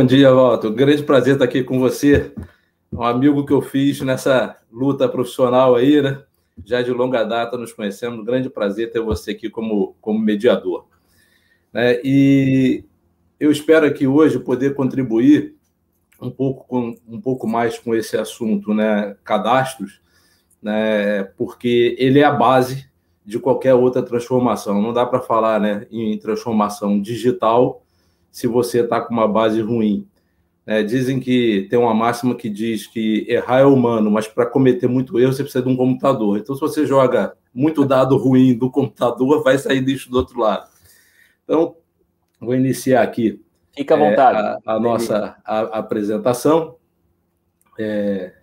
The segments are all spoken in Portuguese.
Bom dia, Walter. Grande prazer estar aqui com você. Um amigo que eu fiz nessa luta profissional aí, né? Já de longa data nos conhecemos. Um grande prazer ter você aqui como, como mediador. Né? e eu espero aqui hoje poder contribuir um pouco, com, um pouco mais com esse assunto, né? Cadastros, né? Porque ele é a base de qualquer outra transformação. Não dá para falar, né, em transformação digital se você está com uma base ruim. É, dizem que tem uma máxima que diz que errar é humano, mas para cometer muito erro você precisa de um computador. Então, se você joga muito dado ruim do computador, vai sair disso do outro lado. Então, vou iniciar aqui. Fica à é, vontade. É, a, a nossa a, a apresentação. É,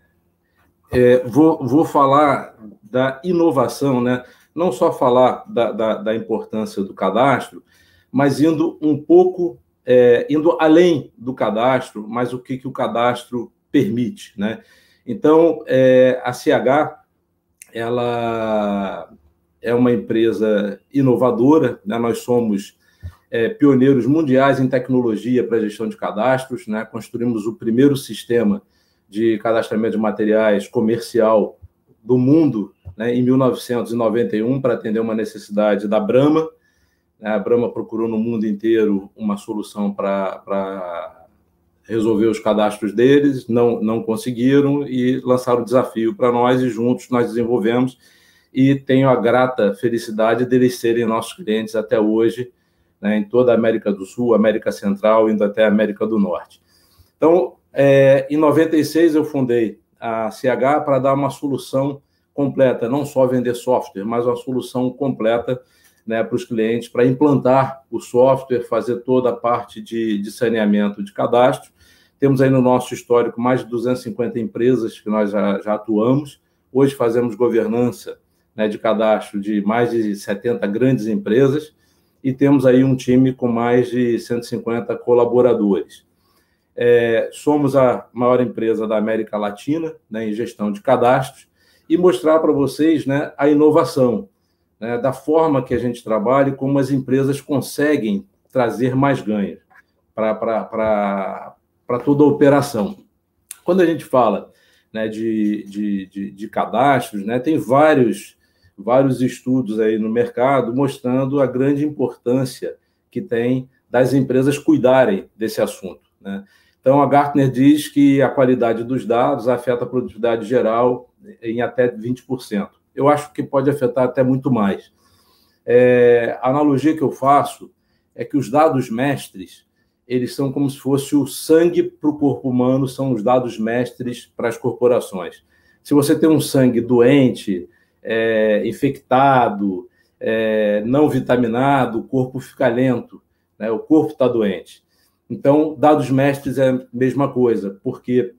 é, vou, vou falar da inovação, né? não só falar da, da, da importância do cadastro, mas indo um pouco é, indo além do cadastro, mas o que, que o cadastro permite, né? Então, é, a CH, ela é uma empresa inovadora, né? nós somos é, pioneiros mundiais em tecnologia para gestão de cadastros, né? construímos o primeiro sistema de cadastramento de materiais comercial do mundo né? em 1991 para atender uma necessidade da Brahma, né? A Brahma procurou no mundo inteiro uma solução para resolver os cadastros deles, não, não conseguiram e lançaram o desafio para nós e juntos nós desenvolvemos e tenho a grata felicidade deles serem nossos clientes até hoje, né, em toda a América do Sul, América Central, indo até a América do Norte. Então, é, em 96 eu fundei a CH para dar uma solução completa, não só vender software, mas uma solução completa né, para os clientes para implantar o software, fazer toda a parte de, de, saneamento de cadastro. Temos aí no nosso histórico mais de 250 empresas que nós já, já atuamos. Hoje fazemos governança né, de cadastro de mais de 70 grandes empresas e temos aí um time com mais de 150 colaboradores. É, somos a maior empresa da América Latina né, em gestão de cadastros e mostrar para vocês né, a inovação né, da forma que a gente trabalha e como as empresas conseguem trazer mais ganhos para toda a operação. Quando a gente fala né, de, de, de, de, cadastros, né, tem vários, vários estudos aí no mercado mostrando a grande importância que tem das empresas cuidarem desse assunto. Né? Então, a Gartner diz que a qualidade dos dados afeta a produtividade geral em até 20% eu acho que pode afetar até muito mais. É, a analogia que eu faço é que os dados mestres, eles são como se fosse o sangue para o corpo humano, são os dados mestres para as corporações. Se você tem um sangue doente, é, infectado, é, não vitaminado, o corpo fica lento, né? o corpo está doente. Então, dados mestres é a mesma coisa, porque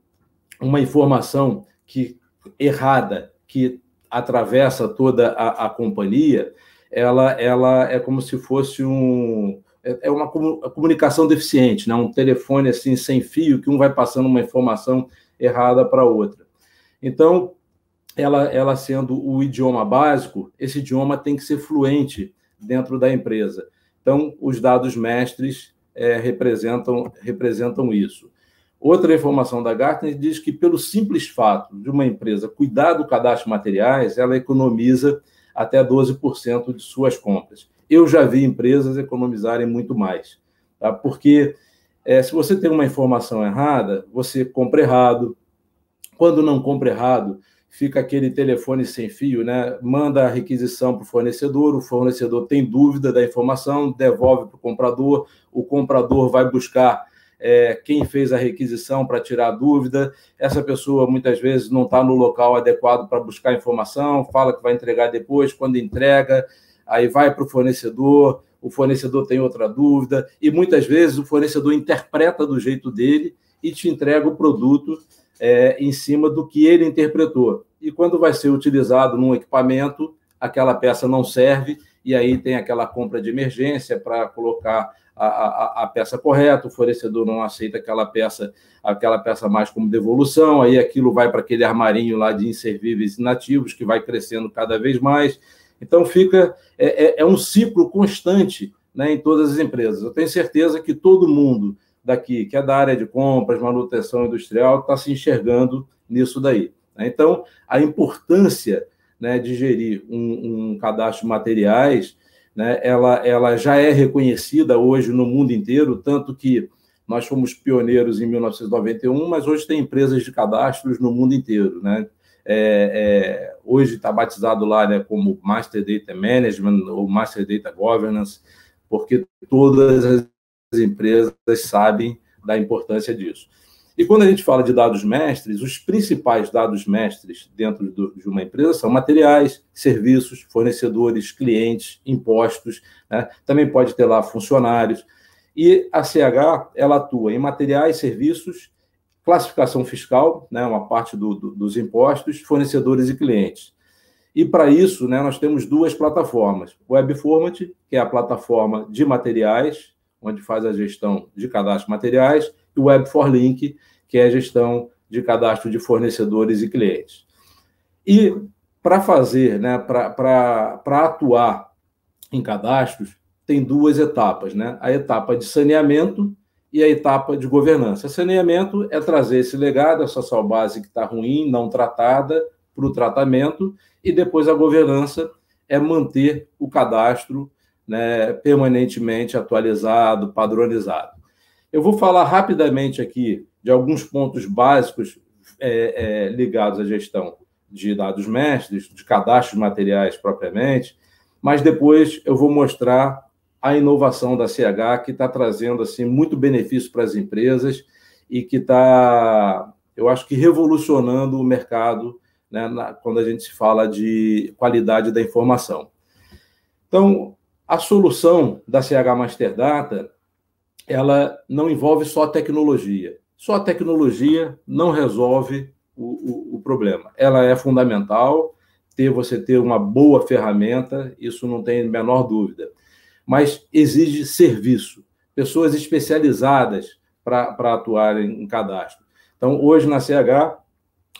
uma informação que errada, que atravessa toda a, a companhia, ela, ela é como se fosse um, é, é uma comunicação deficiente, né? um telefone assim sem fio que um vai passando uma informação errada para outra. Então, ela, ela sendo o idioma básico, esse idioma tem que ser fluente dentro da empresa. Então, os dados mestres é, representam, representam isso. Outra informação da Gartner diz que, pelo simples fato de uma empresa cuidar do cadastro de materiais, ela economiza até 12% de suas compras. Eu já vi empresas economizarem muito mais, tá? porque é, se você tem uma informação errada, você compra errado. Quando não compra errado, fica aquele telefone sem fio, né? manda a requisição para o fornecedor, o fornecedor tem dúvida da informação, devolve para o comprador, o comprador vai buscar é, quem fez a requisição para tirar dúvida. Essa pessoa muitas vezes não está no local adequado para buscar informação, fala que vai entregar depois, quando entrega, aí vai para o fornecedor, o fornecedor tem outra dúvida, e muitas vezes o fornecedor interpreta do jeito dele e te entrega o produto é, em cima do que ele interpretou. E quando vai ser utilizado num equipamento, aquela peça não serve, e aí tem aquela compra de emergência para colocar a, a, a, peça correta, o fornecedor não aceita aquela peça, aquela peça mais como devolução, aí aquilo vai para aquele armarinho lá de inservíveis inativos que vai crescendo cada vez mais. Então fica é, é, é um ciclo constante né, em todas as empresas. Eu tenho certeza que todo mundo daqui, que é da área de compras, manutenção industrial, está se enxergando nisso daí. Né. Então, a importância né, de gerir um, um cadastro de materiais né, ela, ela já é reconhecida hoje no mundo inteiro, tanto que nós fomos pioneiros em 1991, mas hoje tem empresas de cadastros no mundo inteiro. Né? É, é, hoje está batizado lá né, como Master Data Management ou Master Data Governance, porque todas as empresas sabem da importância disso. E quando a gente fala de dados mestres, os principais dados mestres dentro do, de uma empresa são materiais, serviços, fornecedores, clientes, impostos, né? também pode ter lá funcionários. E a CH ela atua em materiais, serviços, classificação fiscal, né? uma parte do, do, dos impostos, fornecedores e clientes. E para isso, né, nós temos duas plataformas: WebFormat, que é a plataforma de materiais, onde faz a gestão de cadastro de materiais, Web for Link, que é a gestão de cadastro de fornecedores e clientes. E para fazer, né, para atuar em cadastros, tem duas etapas, né? A etapa de saneamento e a etapa de governança. Saneamento é trazer esse legado, essa sua base que está ruim, não tratada, para o tratamento, e depois a governança é manter o cadastro né, permanentemente atualizado, padronizado. Eu vou falar rapidamente aqui de alguns pontos básicos é, é, ligados à gestão de dados mestres, de cadastros materiais propriamente, mas depois eu vou mostrar a inovação da CH que está trazendo assim muito benefício para as empresas e que está, eu acho que revolucionando o mercado né, na, quando a gente se fala de qualidade da informação. Então, a solução da CH Master Data ela não envolve só a tecnologia. Só a tecnologia não resolve o, o, o problema. Ela é fundamental, ter você ter uma boa ferramenta, isso não tem a menor dúvida. Mas exige serviço, pessoas especializadas para atuar em, em, cadastro. Então, hoje na CH,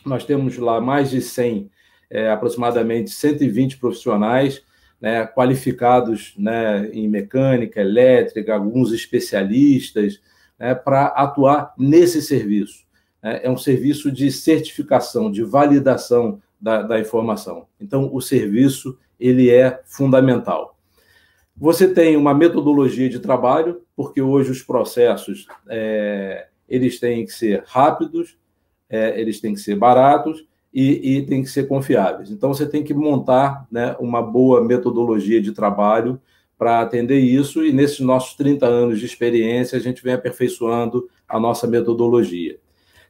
nós temos lá mais de 100, é, eh, aproximadamente 120 profissionais né, qualificados né, em mecânica, elétrica, alguns especialistas, né, para atuar nesse serviço. É, é um serviço de certificação, de validação da, da informação. Então, o serviço ele é fundamental. Você tem uma metodologia de trabalho, porque hoje os processos é, eles têm que ser rápidos, é, eles têm que ser baratos e, e tem que ser confiáveis. Então, você tem que montar né, uma boa metodologia de trabalho para atender isso, e nesses nossos 30 anos de experiência, a gente vem aperfeiçoando a nossa metodologia.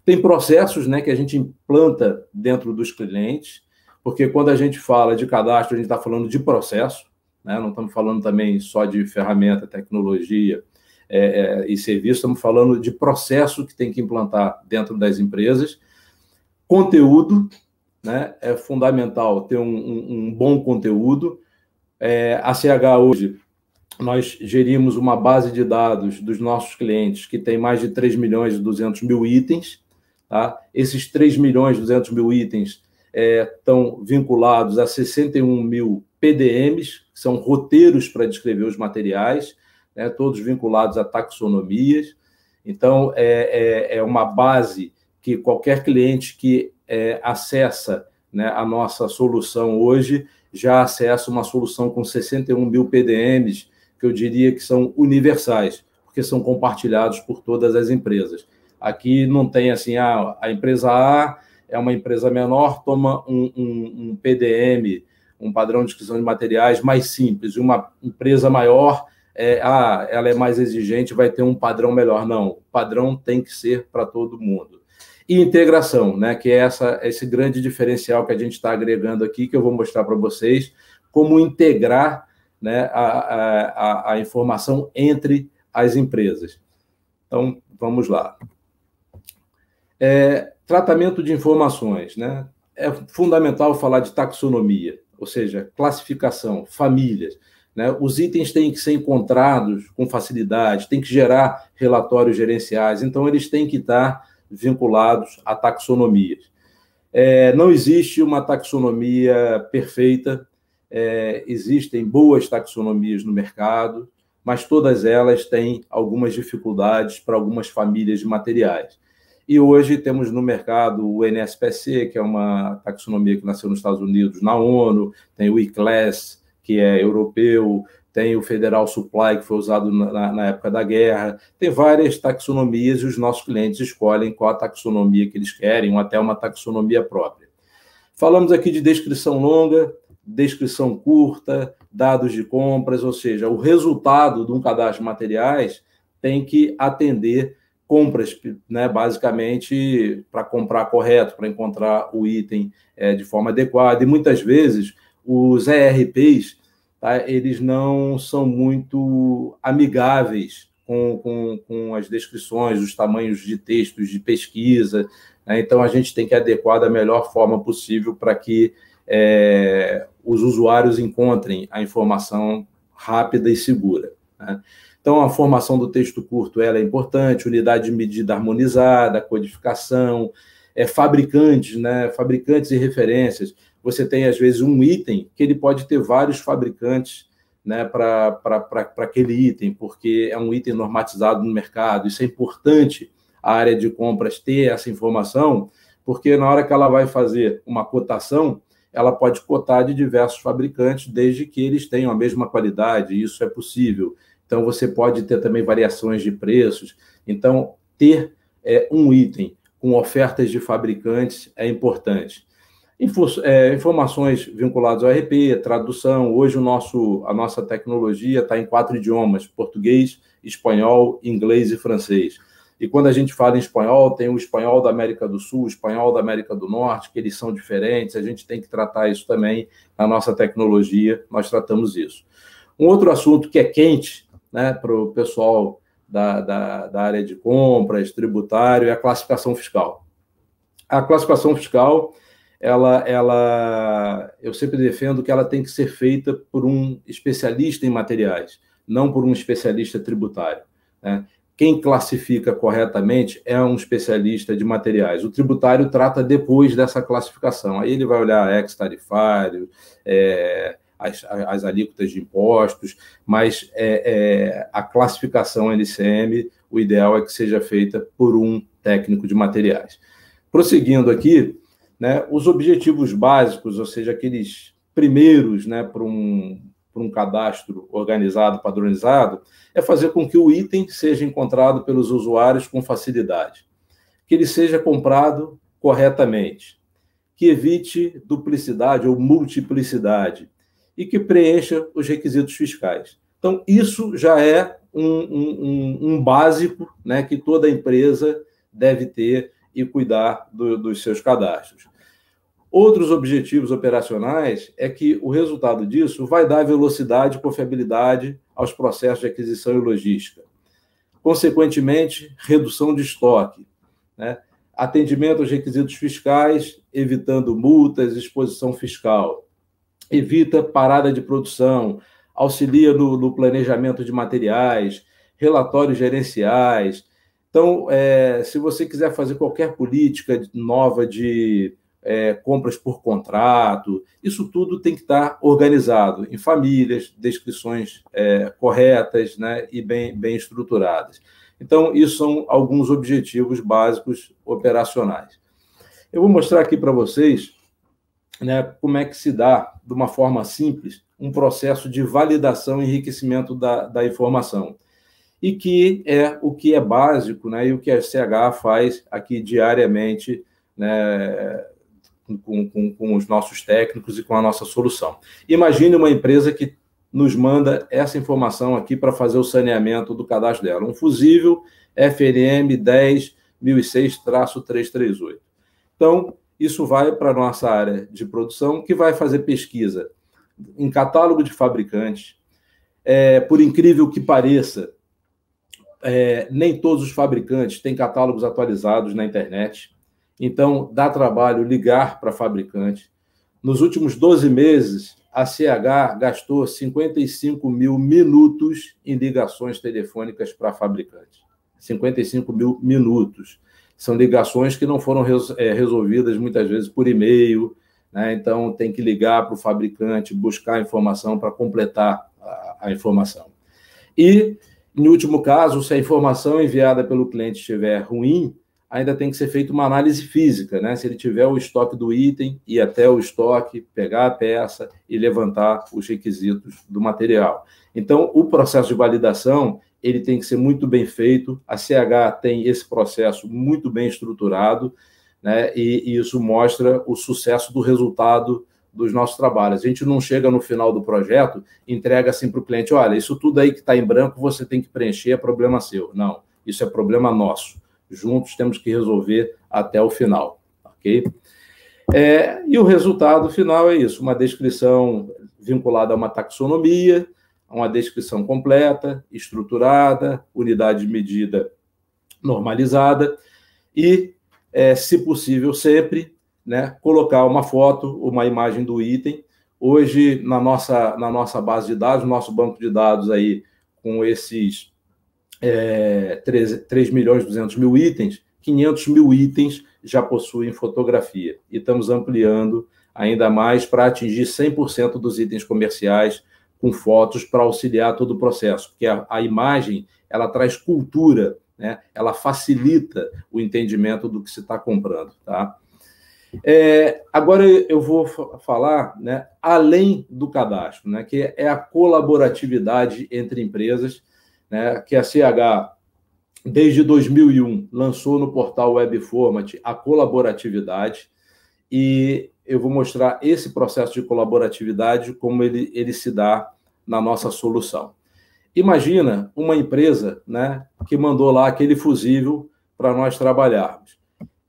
Tem processos né, que a gente implanta dentro dos clientes, porque quando a gente fala de cadastro, a gente está falando de processo, né? não estamos falando também só de ferramenta, tecnologia é, é, e serviço, estamos falando de processo que tem que implantar dentro das empresas Conteúdo, né? É fundamental ter um, um, um bom conteúdo. É, a CH hoje, nós gerimos uma base de dados dos nossos clientes que tem mais de 3 milhões e 200 mil itens. Tá? Esses 3 milhões e 200 mil itens estão é, vinculados a 61 mil PDMs, que são roteiros para descrever os materiais, né, todos vinculados a taxonomias. Então, é, é, é uma base que qualquer cliente que é, acessa né, a nossa solução hoje já acessa uma solução com 61 mil PDMs, que eu diria que são universais, porque são compartilhados por todas as empresas. Aqui não tem assim, ah, a empresa A é uma empresa menor, toma um, um, um PDM, um padrão de descrição de materiais mais simples, e uma empresa maior, é, ah, ela é mais exigente, vai ter um padrão melhor. Não, o padrão tem que ser para todo mundo e integração, né? Que é essa, esse grande diferencial que a gente está agregando aqui, que eu vou mostrar para vocês como integrar né, a, a, a informação entre as empresas. Então, vamos lá. É, tratamento de informações, né? É fundamental falar de taxonomia, ou seja, classificação, famílias. Né? Os itens têm que ser encontrados com facilidade, tem que gerar relatórios gerenciais, então eles têm que estar tá vinculados a taxonomias. É, não existe uma taxonomia perfeita, é, existem boas taxonomias no mercado, mas todas elas têm algumas dificuldades para algumas famílias de materiais. E hoje temos no mercado o NSPC, que é uma taxonomia que nasceu nos Estados Unidos, na ONU, tem o ICLES, que é europeu, tem o Federal Supply, que foi usado na, na, época da guerra, tem várias taxonomias e os nossos clientes escolhem qual a taxonomia que eles querem, ou até uma taxonomia própria. Falamos aqui de descrição longa, descrição curta, dados de compras, ou seja, o resultado de um cadastro de materiais tem que atender compras, né, basicamente para comprar correto, para encontrar o item é, de forma adequada. E muitas vezes os ERPs tá? eles não são muito amigáveis com, com, com, as descrições, os tamanhos de textos, de pesquisa. Né? Então, a gente tem que adequar da melhor forma possível para que é, os usuários encontrem a informação rápida e segura. Né? Então, a formação do texto curto ela é importante, unidade de medida harmonizada, codificação, é, fabricantes, né? fabricantes e referências. Você tem, às vezes, um item que ele pode ter vários fabricantes né, para aquele item, porque é um item normatizado no mercado. Isso é importante a área de compras ter essa informação, porque na hora que ela vai fazer uma cotação, ela pode cotar de diversos fabricantes, desde que eles tenham a mesma qualidade, e isso é possível. Então, você pode ter também variações de preços. Então, ter é, um item com ofertas de fabricantes é importante. É, informações vinculadas ao RP, tradução. Hoje o nosso, a nossa tecnologia está em quatro idiomas: português, espanhol, inglês e francês. E quando a gente fala em espanhol, tem o espanhol da América do Sul, o espanhol da América do Norte, que eles são diferentes. A gente tem que tratar isso também na nossa tecnologia. Nós tratamos isso. Um outro assunto que é quente, né, para o pessoal da, da, da área de compras, tributário, é a classificação fiscal. A classificação fiscal ela, ela, eu sempre defendo que ela tem que ser feita por um especialista em materiais, não por um especialista tributário. Né? Quem classifica corretamente é um especialista de materiais. O tributário trata depois dessa classificação. Aí ele vai olhar ex-tarifário, é, as, as, alíquotas de impostos, mas é, é, a classificação LCM, o ideal é que seja feita por um técnico de materiais. Prosseguindo aqui, né, os objetivos básicos, ou seja, aqueles primeiros né, para um, um cadastro organizado, padronizado, é fazer com que o item seja encontrado pelos usuários com facilidade, que ele seja comprado corretamente, que evite duplicidade ou multiplicidade e que preencha os requisitos fiscais. Então, isso já é um, um, um, um básico né, que toda empresa deve ter e cuidar do, dos seus cadastros. Outros objetivos operacionais é que o resultado disso vai dar velocidade e confiabilidade aos processos de aquisição e logística. Consequentemente, redução de estoque, né? atendimento aos requisitos fiscais, evitando multas, exposição fiscal, evita parada de produção, auxilia no, no planejamento de materiais, relatórios gerenciais, então, é, se você quiser fazer qualquer política nova de é, compras por contrato, isso tudo tem que estar organizado em famílias, descrições é, corretas né, e bem, bem estruturadas. Então, isso são alguns objetivos básicos operacionais. Eu vou mostrar aqui para vocês né, como é que se dá, de uma forma simples, um processo de validação e enriquecimento da, da informação e que é o que é básico, né, e o que a CH faz aqui diariamente, né, com, com, com os nossos técnicos e com a nossa solução. Imagine uma empresa que nos manda essa informação aqui para fazer o saneamento do cadastro dela. Um fusível FNM 10006-338. Então, isso vai para a nossa área de produção, que vai fazer pesquisa em catálogo de fabricantes. É, por incrível que pareça, é, nem todos os fabricantes têm catálogos atualizados na internet. Então, dá trabalho ligar para fabricante. Nos últimos 12 meses, a CH gastou 55 mil minutos em ligações telefônicas para fabricante. 55 mil minutos. São ligações que não foram é, resolvidas muitas vezes por e-mail, né? então tem que ligar para o fabricante, buscar a informação para completar a, a informação. E em último caso, se a informação enviada pelo cliente estiver ruim, ainda tem que ser feita uma análise física, né? Se ele tiver o estoque do item, ir até o estoque, pegar a peça e levantar os requisitos do material. Então, o processo de validação ele tem que ser muito bem feito. A CH tem esse processo muito bem estruturado, né? E, e isso mostra o sucesso do resultado dos nossos trabalhos. A gente não chega no final do projeto, entrega assim para o cliente: olha, isso tudo aí que está em branco você tem que preencher, é problema seu. Não, isso é problema nosso. Juntos temos que resolver até o final, ok? É, e o resultado final é isso: uma descrição vinculada a uma taxonomia, uma descrição completa, estruturada, unidade de medida normalizada e, é, se possível, sempre né, colocar uma foto, uma imagem do item. Hoje, na nossa, na nossa base de dados, nosso banco de dados aí, com esses é, 3, 3 milhões e 200 mil itens, 500 mil itens já possuem fotografia. E estamos ampliando ainda mais para atingir 100% dos itens comerciais com fotos para auxiliar todo o processo, porque a, a imagem ela traz cultura, né? ela facilita o entendimento do que se está comprando. Tá? É, agora eu vou falar, né, além do cadastro, né, que é a colaboratividade entre empresas, né, que a CH desde 2001 lançou no portal WebFormat a colaboratividade e eu vou mostrar esse processo de colaboratividade como ele, ele se dá na nossa solução. Imagina uma empresa, né, que mandou lá aquele fusível para nós trabalharmos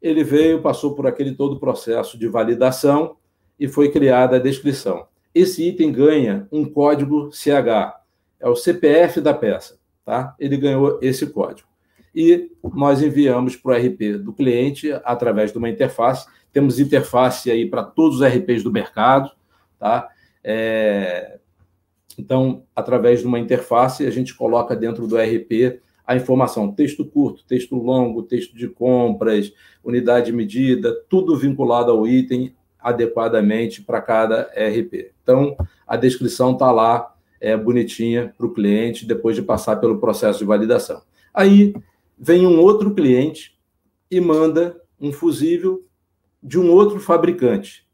ele veio, passou por aquele todo o processo de validação e foi criada a descrição. Esse item ganha um código CH, é o CPF da peça, tá? Ele ganhou esse código. E nós enviamos para o RP do cliente através de uma interface. Temos interface aí para todos os RPs do mercado, tá? É... Então, através de uma interface, a gente coloca dentro do RP a informação, texto curto, texto longo, texto de compras, unidade medida, tudo vinculado ao item adequadamente para cada RP. Então, a descrição está lá, é bonitinha para o cliente depois de passar pelo processo de validação. Aí vem um outro cliente e manda um fusível de um outro fabricante.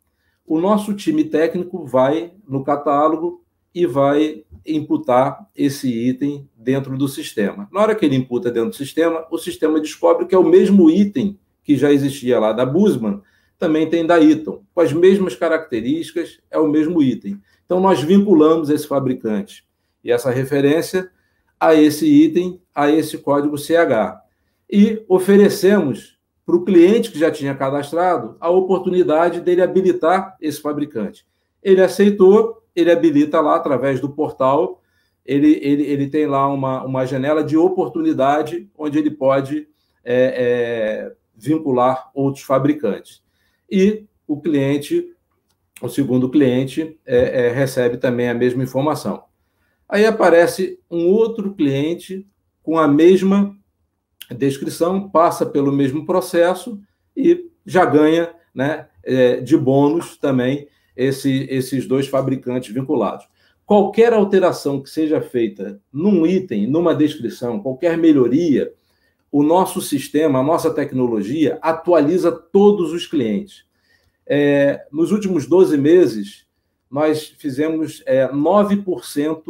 O nosso time técnico vai no catálogo e vai imputar esse item dentro do sistema. Na hora que ele imputa dentro do sistema, o sistema descobre que é o mesmo item que já existia lá da Busman, também tem da Eaton, com as mesmas características, é o mesmo item. Então, nós vinculamos esse fabricante e essa referência a esse item, a esse código CH. E oferecemos para o cliente que já tinha cadastrado a oportunidade dele habilitar esse fabricante. Ele aceitou, ele habilita lá através do portal, ele, ele, ele tem lá uma, uma janela de oportunidade onde ele pode é, é, vincular outros fabricantes. E o cliente, o segundo cliente, é, é recebe também a mesma informação. Aí aparece um outro cliente com a mesma descrição, passa pelo mesmo processo e já ganha né, é, de bônus também esse, esses dois fabricantes vinculados. Qualquer alteração que seja feita num item, numa descrição, qualquer melhoria, o nosso sistema, a nossa tecnologia atualiza todos os clientes. É, nos últimos 12 meses, nós fizemos é, 9%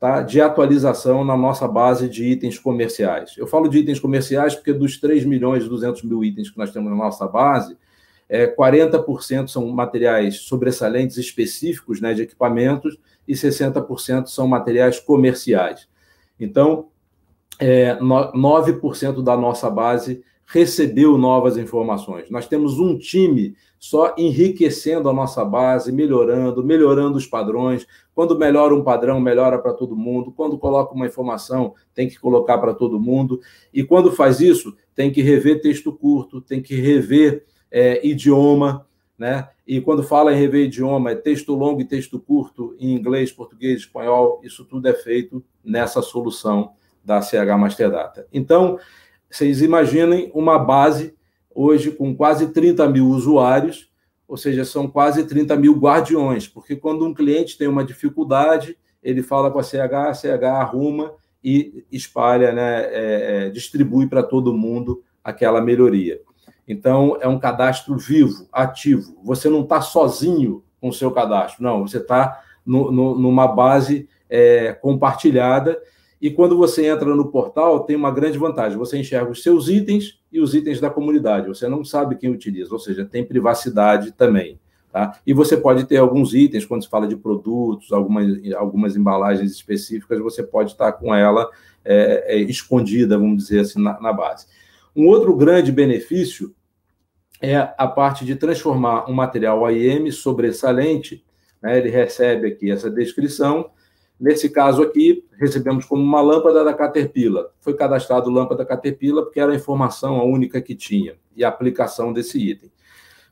tá, de atualização na nossa base de itens comerciais. Eu falo de itens comerciais porque dos 3 milhões e 200 mil itens que nós temos na nossa base, é, 40% são materiais sobressalentes específicos né, de equipamentos e 60% são materiais comerciais. Então, é, 9% da nossa base recebeu novas informações. Nós temos um time só enriquecendo a nossa base, melhorando, melhorando os padrões. Quando melhora um padrão, melhora para todo mundo. Quando coloca uma informação, tem que colocar para todo mundo. E quando faz isso, tem que rever texto curto, tem que rever é, idioma, né? E quando fala em rever idioma, é texto longo e texto curto em inglês, português, espanhol, isso tudo é feito nessa solução da CH Master Data. Então, vocês imaginem uma base hoje com quase 30 mil usuários, ou seja, são quase 30 mil guardiões, porque quando um cliente tem uma dificuldade, ele fala com a CH, a CH arruma e espalha, né, é, é, distribui para todo mundo aquela melhoria. Então, é um cadastro vivo, ativo. Você não está sozinho com o seu cadastro, não. Você está numa base é, compartilhada. E quando você entra no portal, tem uma grande vantagem: você enxerga os seus itens e os itens da comunidade. Você não sabe quem utiliza, ou seja, tem privacidade também. Tá? E você pode ter alguns itens, quando se fala de produtos, algumas, algumas embalagens específicas, você pode estar tá com ela é, é, escondida, vamos dizer assim, na, na base. Um outro grande benefício é a parte de transformar um material AIM sobressalente, né? ele recebe aqui essa descrição. Nesse caso aqui, recebemos como uma lâmpada da Caterpillar. Foi cadastrado lâmpada Caterpillar porque era a informação a única que tinha e a aplicação desse item.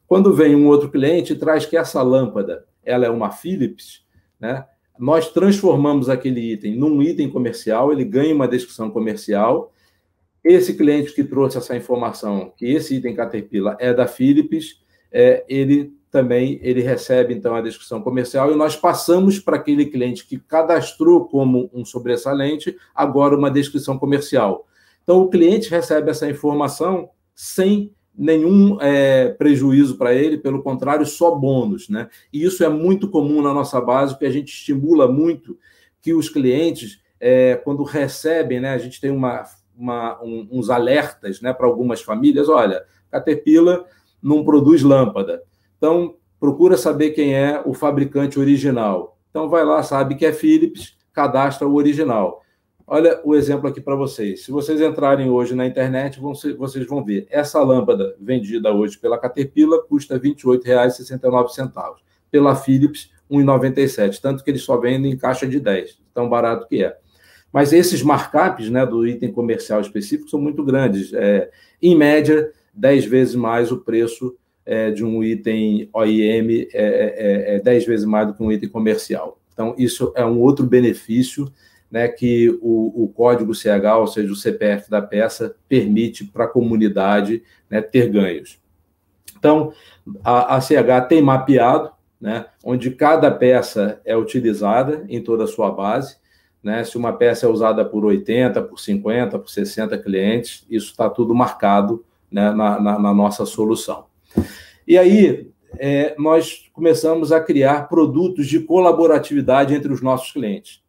Quando vem um outro cliente traz que essa lâmpada, ela é uma Philips, né? Nós transformamos aquele item num item comercial, ele ganha uma descrição comercial esse cliente que trouxe essa informação, que esse item Caterpillar é da Philips, é, ele também ele recebe então a descrição comercial e nós passamos para aquele cliente que cadastrou como um sobressalente agora uma descrição comercial. Então o cliente recebe essa informação sem nenhum é, prejuízo para ele, pelo contrário, só bônus, né? E isso é muito comum na nossa base, porque a gente estimula muito que os clientes, é, quando recebem, né? A gente tem uma uma, um, uns alertas né, para algumas famílias: olha, Caterpillar não produz lâmpada. Então, procura saber quem é o fabricante original. Então, vai lá, sabe que é Philips, cadastra o original. Olha o exemplo aqui para vocês. Se vocês entrarem hoje na internet, vão ser, vocês vão ver. Essa lâmpada vendida hoje pela Caterpillar custa R$ 28,69. Pela Philips, R$ 1,97. Tanto que eles só vendem em caixa de 10, tão barato que é. Mas esses markups né, do item comercial específico são muito grandes. É, em média, 10 vezes mais o preço é, de um item OIM, é, é, 10 é, é vezes mais do que um item comercial. Então, isso é um outro benefício né, que o, o, código CH, ou seja, o CPF da peça, permite para a comunidade né, ter ganhos. Então, a, a CH tem mapeado né, onde cada peça é utilizada em toda a sua base. Né? Se uma peça é usada por 80, por 50, por 60 clientes, isso está tudo marcado né, na, na, na, nossa solução. E aí, é, nós começamos a criar produtos de colaboratividade entre os nossos clientes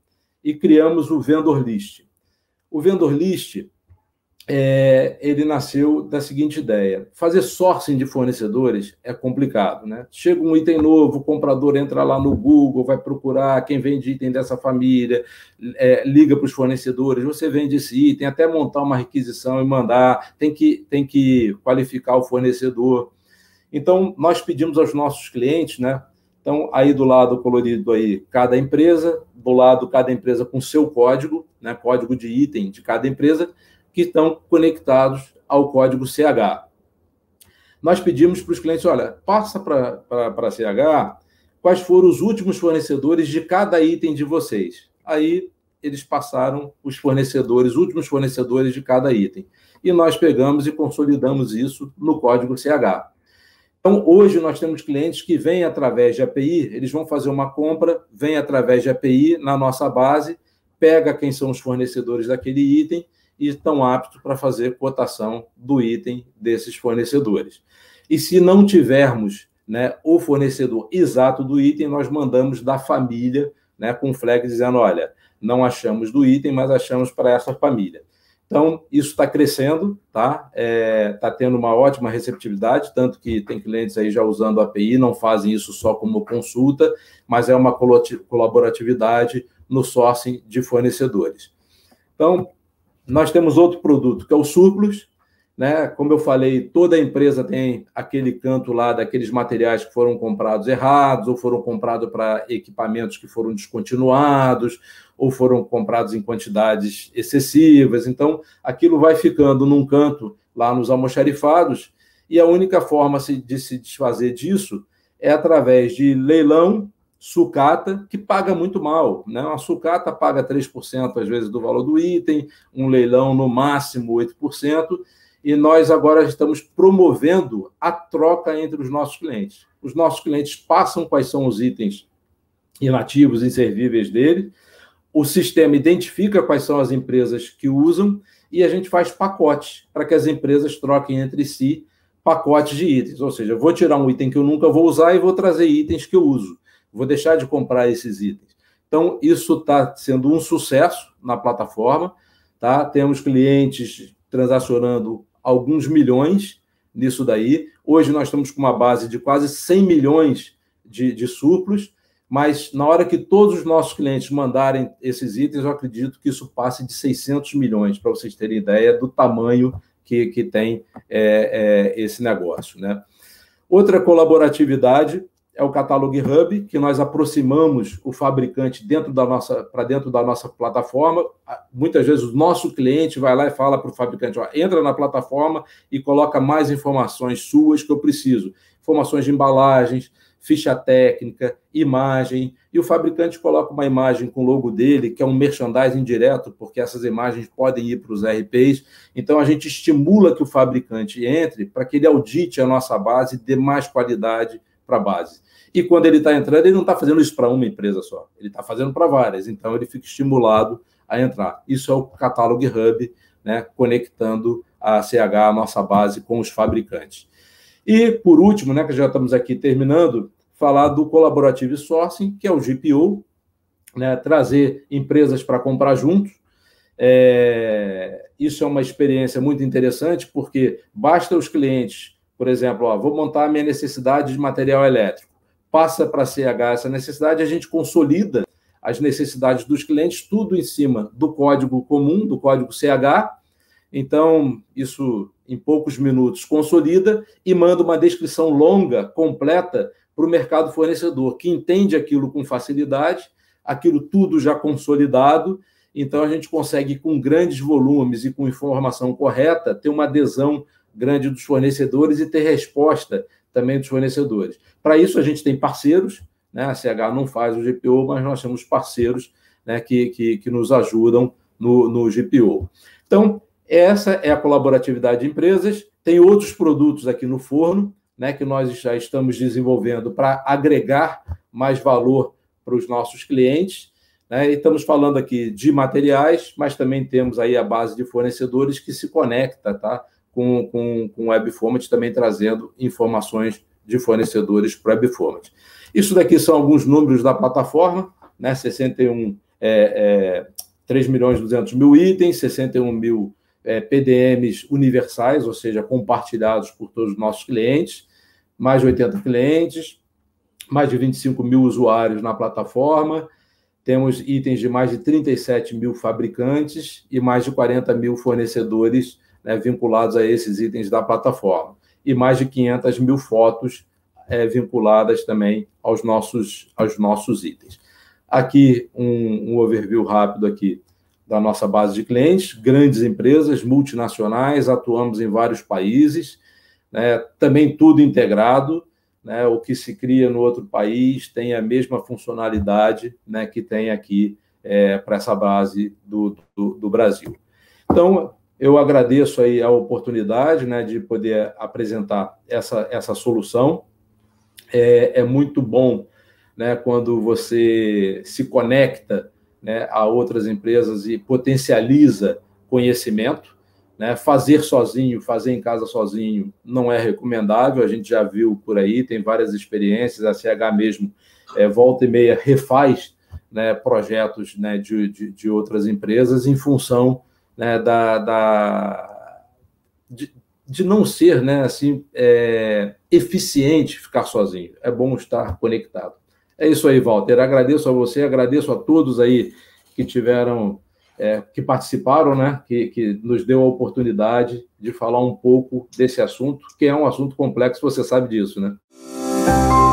e criamos o Vendor List. O Vendor List é, ele nasceu da seguinte ideia: fazer sourcing de fornecedores é complicado, né? Chega um item novo, o comprador entra lá no Google, vai procurar quem vende item dessa família, é, liga para os fornecedores, você vende esse item, até montar uma requisição e mandar, tem que, tem que qualificar o fornecedor. Então, nós pedimos aos nossos clientes, né? Então, aí do lado colorido aí, cada empresa, do lado cada empresa com seu código, né? Código de item de cada empresa que estão conectados ao código CH. Nós pedimos para os clientes, olha, passa para CH quais foram os últimos fornecedores de cada item de vocês. Aí eles passaram os fornecedores, últimos fornecedores de cada item. E nós pegamos e consolidamos isso no código CH. Então, hoje nós temos clientes que vêm através de API, eles vão fazer uma compra, vêm através de API na nossa base, pega quem são os fornecedores daquele item e estão aptos para fazer cotação do item desses fornecedores. E se não tivermos né, o fornecedor exato do item, nós mandamos da família né, com flag dizendo: olha, não achamos do item, mas achamos para essa família. Então, isso está crescendo, tá? Está é, tá tendo uma ótima receptividade, tanto que tem clientes aí já usando a API, não fazem isso só como consulta, mas é uma colaboratividade no sourcing de fornecedores. Então, nós temos outro produto, que é o Surplus. Né? Como eu falei, toda empresa tem aquele canto lá daqueles materiais que foram comprados errados, ou foram comprados para equipamentos que foram descontinuados, ou foram comprados em quantidades excessivas. Então, aquilo vai ficando num canto lá nos almoxarifados, e a única forma de se desfazer disso é através de leilão sucata que paga muito mal. Né? Uma sucata paga 3% às vezes do valor do item, um leilão no máximo 8%, e nós agora estamos promovendo a troca entre os nossos clientes. Os nossos clientes passam quais são os itens inativos, inservíveis dele, o sistema identifica quais são as empresas que usam e a gente faz pacotes para que as empresas troquem entre si pacotes de itens. Ou seja, vou tirar um item que eu nunca vou usar e vou trazer itens que eu uso vou deixar de comprar esses itens. Então, isso está sendo um sucesso na plataforma. Tá? Temos clientes transacionando alguns milhões nisso daí. Hoje nós estamos com uma base de quase 100 milhões de, de suplos, mas na hora que todos os nossos clientes mandarem esses itens, eu acredito que isso passe de 600 milhões, para vocês terem ideia do tamanho que, que tem é, é, esse negócio. Né? Outra colaboratividade é o catálogo Hub, que nós aproximamos o fabricante dentro da nossa para dentro da nossa plataforma. Muitas vezes o nosso cliente vai lá e fala para o fabricante: ó, entra na plataforma e coloca mais informações suas que eu preciso. Informações de embalagens, ficha técnica, imagem, e o fabricante coloca uma imagem com o logo dele, que é um merchandising direto, porque essas imagens podem ir para os RPs. Então a gente estimula que o fabricante entre para que ele audite a nossa base, dê mais qualidade para a base. E quando ele está entrando, ele não está fazendo isso para uma empresa só, ele está fazendo para várias, então ele fica estimulado a entrar. Isso é o catálogo hub, né, conectando a CH, a nossa base, com os fabricantes. E, por último, né, que já estamos aqui terminando, falar do Collaborative Sourcing, que é o GPO, né, trazer empresas para comprar juntos. É, isso é uma experiência muito interessante, porque basta os clientes por exemplo, ó, vou montar a minha necessidade de material elétrico. Passa para a CH essa necessidade, a gente consolida as necessidades dos clientes, tudo em cima do código comum, do código CH. Então, isso em poucos minutos consolida e manda uma descrição longa, completa, para o mercado fornecedor, que entende aquilo com facilidade, aquilo tudo já consolidado. Então, a gente consegue, com grandes volumes e com informação correta, ter uma adesão grande dos fornecedores e ter resposta também dos fornecedores. Para isso, a gente tem parceiros, né? a CH não faz o GPO, mas nós temos parceiros né, que, que, que nos ajudam no, no GPO. Então, essa é a colaboratividade de empresas. Tem outros produtos aqui no forno, né, que nós já estamos desenvolvendo para agregar mais valor para os nossos clientes. Né? E estamos falando aqui de materiais, mas também temos aí a base de fornecedores que se conecta, tá? com, com, com o WebFormat também trazendo informações de fornecedores para o WebFormat. Isso daqui são alguns números da plataforma, né? 61, é, é, 3 milhões e 200 mil itens, 61 mil é, PDMs universais, ou seja, compartilhados por todos os nossos clientes, mais de 80 clientes, mais de 25 mil usuários na plataforma, temos itens de mais de 37 mil fabricantes e mais de 40 mil fornecedores né, vinculados a esses itens da plataforma. E mais de 500 mil fotos é, vinculadas também aos nossos, aos nossos itens. Aqui um, um overview rápido aqui da nossa base de clientes, grandes empresas, multinacionais, atuamos em vários países, né, também tudo integrado, né, o que se cria no outro país tem a mesma funcionalidade né, que tem aqui é, para essa base do, do, do Brasil. Então, eu agradeço aí a oportunidade né, de poder apresentar essa, essa solução. É, é muito bom né, quando você se conecta né, a outras empresas e potencializa conhecimento. Né? Fazer sozinho, fazer em casa sozinho, não é recomendável. A gente já viu por aí, tem várias experiências. A CH mesmo é, volta e meia refaz né, projetos né, de, de, de, outras empresas em função né, da, da de, de, não ser né, assim, é, eficiente ficar sozinho. É bom estar conectado. É isso aí, Walter. Agradeço a você, agradeço a todos aí que tiveram, é, que participaram, né, que, que nos deu a oportunidade de falar um pouco desse assunto, que é um assunto complexo, você sabe disso, né?